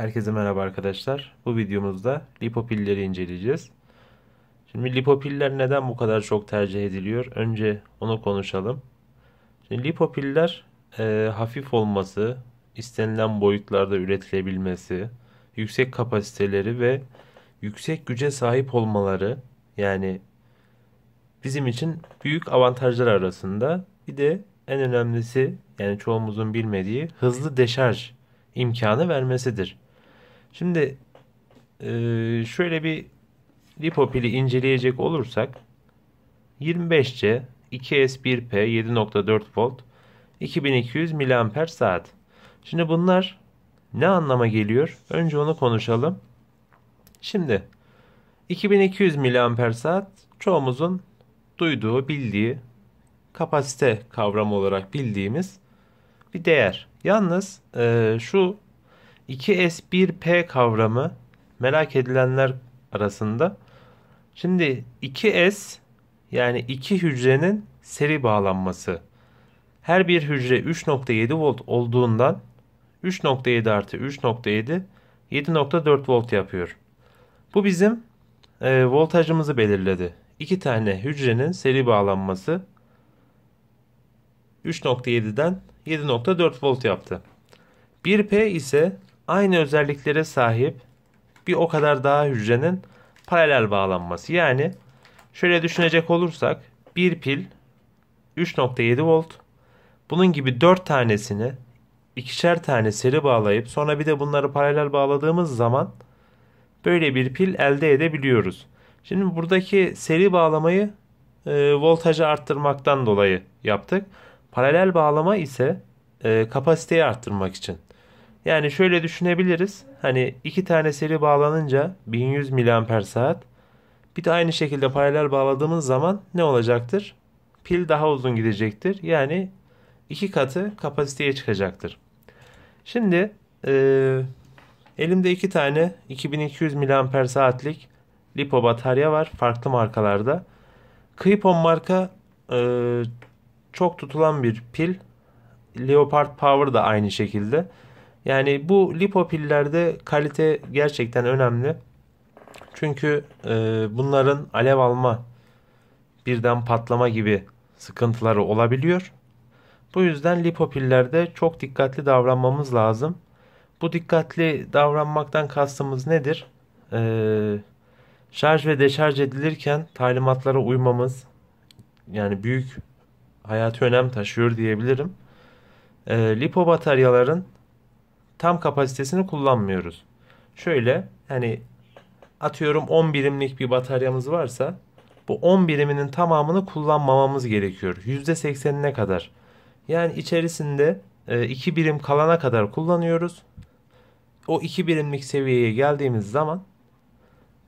Herkese merhaba arkadaşlar. Bu videomuzda lipopilleri inceleyeceğiz. Şimdi lipopiller neden bu kadar çok tercih ediliyor? Önce onu konuşalım. Şimdi lipopiller e, hafif olması, istenilen boyutlarda üretilebilmesi, yüksek kapasiteleri ve yüksek güce sahip olmaları yani bizim için büyük avantajlar arasında bir de en önemlisi yani çoğumuzun bilmediği hızlı deşarj imkanı vermesidir. Şimdi e, şöyle bir lipopili inceleyecek olursak 25C 2S1P 7.4 volt 2200 miliamper saat. Şimdi bunlar ne anlama geliyor? Önce onu konuşalım. Şimdi 2200 miliamper saat çoğumuzun duyduğu, bildiği kapasite kavramı olarak bildiğimiz bir değer. Yalnız e, şu 2S1P kavramı merak edilenler arasında. Şimdi 2S yani iki hücrenin seri bağlanması. Her bir hücre 3.7 volt olduğundan 3.7 artı 3.7 7.4 volt yapıyor. Bu bizim e, voltajımızı belirledi. İki tane hücrenin seri bağlanması 3.7'den 7.4 volt yaptı. 1P ise aynı özelliklere sahip bir o kadar daha hücrenin paralel bağlanması. Yani şöyle düşünecek olursak bir pil 3.7 volt bunun gibi 4 tanesini ikişer tane seri bağlayıp sonra bir de bunları paralel bağladığımız zaman böyle bir pil elde edebiliyoruz. Şimdi buradaki seri bağlamayı e, voltajı arttırmaktan dolayı yaptık. Paralel bağlama ise e, kapasiteyi arttırmak için. Yani şöyle düşünebiliriz. Hani iki tane seri bağlanınca 1100 miliamper saat. Bir de aynı şekilde paralel bağladığımız zaman ne olacaktır? Pil daha uzun gidecektir. Yani iki katı kapasiteye çıkacaktır. Şimdi e, elimde iki tane 2200 miliamper saatlik lipo batarya var farklı markalarda. Clipon marka e, çok tutulan bir pil. Leopard Power da aynı şekilde. Yani bu lipopillerde kalite gerçekten önemli. Çünkü e, bunların alev alma birden patlama gibi sıkıntıları olabiliyor. Bu yüzden lipopillerde çok dikkatli davranmamız lazım. Bu dikkatli davranmaktan kastımız nedir? Ee, şarj ve deşarj edilirken talimatlara uymamız yani büyük hayati önem taşıyor diyebilirim. Ee, lipo bataryaların tam kapasitesini kullanmıyoruz. Şöyle hani atıyorum 10 birimlik bir bataryamız varsa bu 10 biriminin tamamını kullanmamamız gerekiyor. %80'ine kadar. Yani içerisinde 2 e, birim kalana kadar kullanıyoruz. O 2 birimlik seviyeye geldiğimiz zaman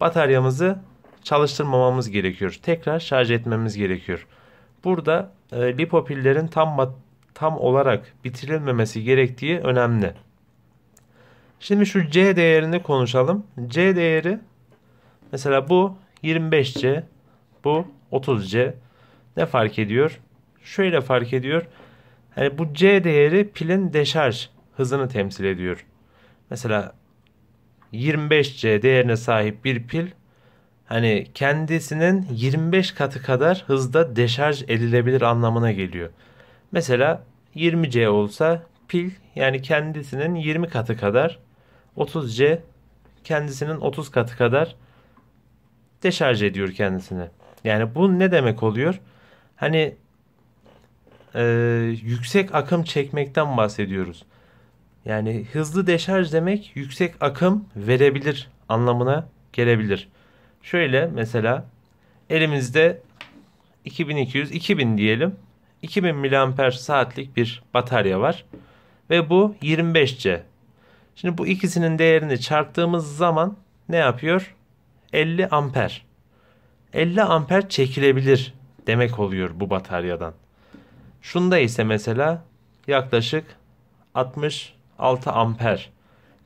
bataryamızı çalıştırmamamız gerekiyor. Tekrar şarj etmemiz gerekiyor. Burada e, lipopillerin tam tam olarak bitirilmemesi gerektiği önemli. Şimdi şu C değerini konuşalım. C değeri mesela bu 25C bu 30C ne fark ediyor? Şöyle fark ediyor. Yani bu C değeri pilin deşarj hızını temsil ediyor. Mesela 25C değerine sahip bir pil hani kendisinin 25 katı kadar hızda deşarj edilebilir anlamına geliyor. Mesela 20C olsa pil yani kendisinin 20 katı kadar 30C kendisinin 30 katı kadar deşarj ediyor kendisini. Yani bu ne demek oluyor? Hani e, yüksek akım çekmekten bahsediyoruz. Yani hızlı deşarj demek yüksek akım verebilir anlamına gelebilir. Şöyle mesela elimizde 2200 2000 diyelim. 2000 mAh saatlik bir batarya var ve bu 25C Şimdi bu ikisinin değerini çarptığımız zaman ne yapıyor? 50 amper. 50 amper çekilebilir demek oluyor bu bataryadan. Şunda ise mesela yaklaşık 66 amper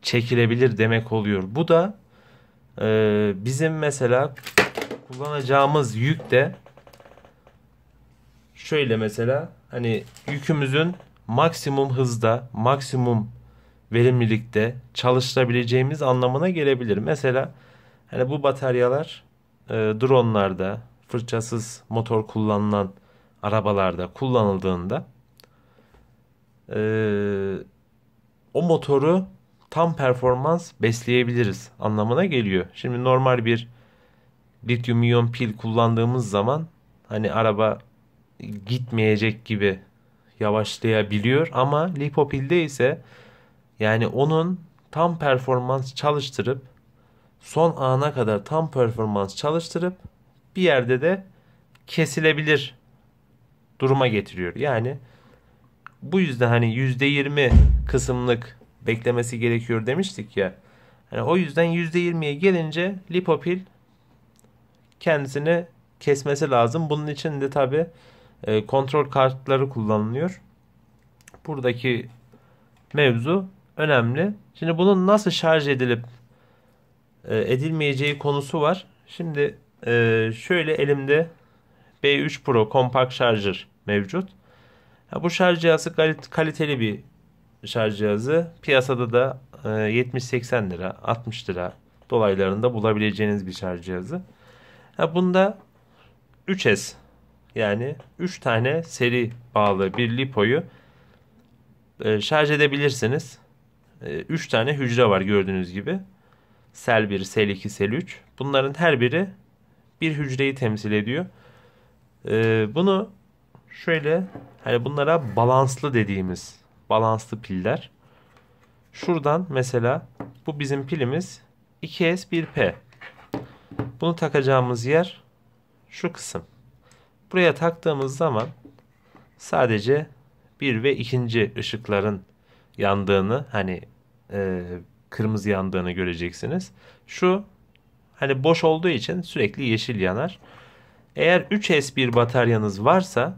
çekilebilir demek oluyor. Bu da e, bizim mesela kullanacağımız yük de şöyle mesela hani yükümüzün maksimum hızda maksimum verimlilikte çalıştırabileceğimiz anlamına gelebilir. Mesela hani bu bataryalar e, dronlarda fırçasız motor kullanılan arabalarda kullanıldığında e, o motoru tam performans besleyebiliriz anlamına geliyor. Şimdi normal bir lityum iyon pil kullandığımız zaman hani araba gitmeyecek gibi yavaşlayabiliyor ama lipopilde ise yani onun tam performans çalıştırıp son ana kadar tam performans çalıştırıp bir yerde de kesilebilir duruma getiriyor. Yani bu yüzden hani %20 kısımlık beklemesi gerekiyor demiştik ya. Yani o yüzden %20'ye gelince lipopil kendisini kesmesi lazım. Bunun için de tabi e, kontrol kartları kullanılıyor. Buradaki mevzu önemli. Şimdi bunun nasıl şarj edilip e, edilmeyeceği konusu var. Şimdi e, şöyle elimde B3 Pro kompakt şarjır mevcut. Ya bu şarj cihazı kaliteli bir şarj cihazı. Piyasada da e, 70-80 lira, 60 lira dolaylarında bulabileceğiniz bir şarj cihazı. Ya bunda 3S yani 3 tane seri bağlı bir lipoyu e, şarj edebilirsiniz. 3 ee, tane hücre var gördüğünüz gibi. Sel 1, sel 2, sel 3. Bunların her biri bir hücreyi temsil ediyor. Ee, bunu şöyle hani bunlara balanslı dediğimiz balanslı piller. Şuradan mesela bu bizim pilimiz 2S1P. Bunu takacağımız yer şu kısım. Buraya taktığımız zaman sadece bir ve ikinci ışıkların yandığını hani e, kırmızı yandığını göreceksiniz. Şu hani boş olduğu için sürekli yeşil yanar. Eğer 3 s bir bataryanız varsa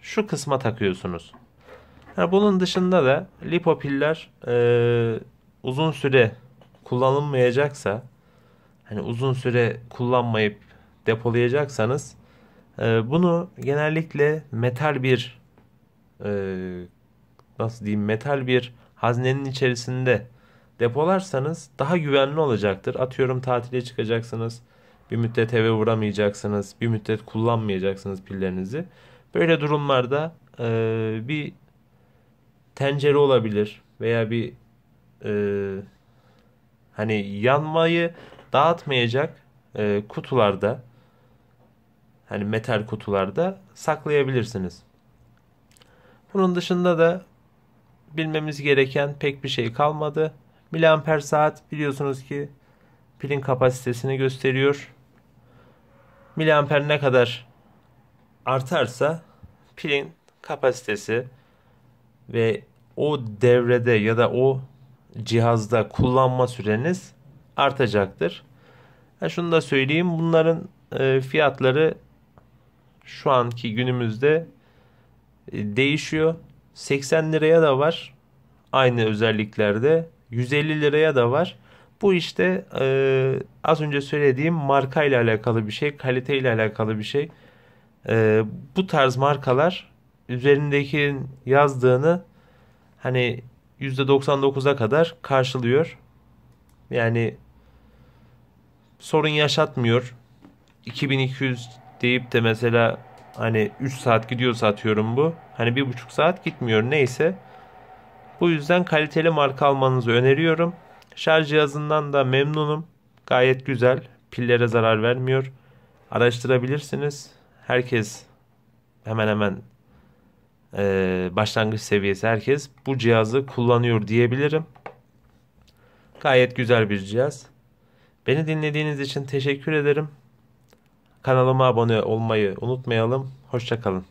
şu kısma takıyorsunuz. Yani bunun dışında da lipopiller e, uzun süre kullanılmayacaksa hani uzun süre kullanmayıp depolayacaksanız e, bunu genellikle metal bir e, nasıl diyeyim metal bir haznenin içerisinde depolarsanız daha güvenli olacaktır. Atıyorum tatile çıkacaksınız. Bir müddet eve vuramayacaksınız. Bir müddet kullanmayacaksınız pillerinizi. Böyle durumlarda e, bir tencere olabilir veya bir e, hani yanmayı dağıtmayacak e, kutularda hani metal kutularda saklayabilirsiniz. Bunun dışında da bilmemiz gereken pek bir şey kalmadı. Miliamper saat biliyorsunuz ki pilin kapasitesini gösteriyor. Miliamper ne kadar artarsa pilin kapasitesi ve o devrede ya da o cihazda kullanma süreniz artacaktır. Ha şunu da söyleyeyim bunların e, fiyatları şu anki günümüzde e, değişiyor. 80 liraya da var. Aynı özelliklerde. 150 liraya da var. Bu işte e, az önce söylediğim marka ile alakalı bir şey, kalite ile alakalı bir şey. E, bu tarz markalar üzerindeki yazdığını hani %99'a kadar karşılıyor. Yani sorun yaşatmıyor. 2200 deyip de mesela Hani 3 saat gidiyorsa atıyorum bu. Hani 1,5 saat gitmiyor neyse. Bu yüzden kaliteli marka almanızı öneriyorum. Şarj cihazından da memnunum. Gayet güzel. Pillere zarar vermiyor. Araştırabilirsiniz. Herkes hemen hemen e, başlangıç seviyesi herkes bu cihazı kullanıyor diyebilirim. Gayet güzel bir cihaz. Beni dinlediğiniz için teşekkür ederim. Kanalıma abone olmayı unutmayalım. Hoşçakalın.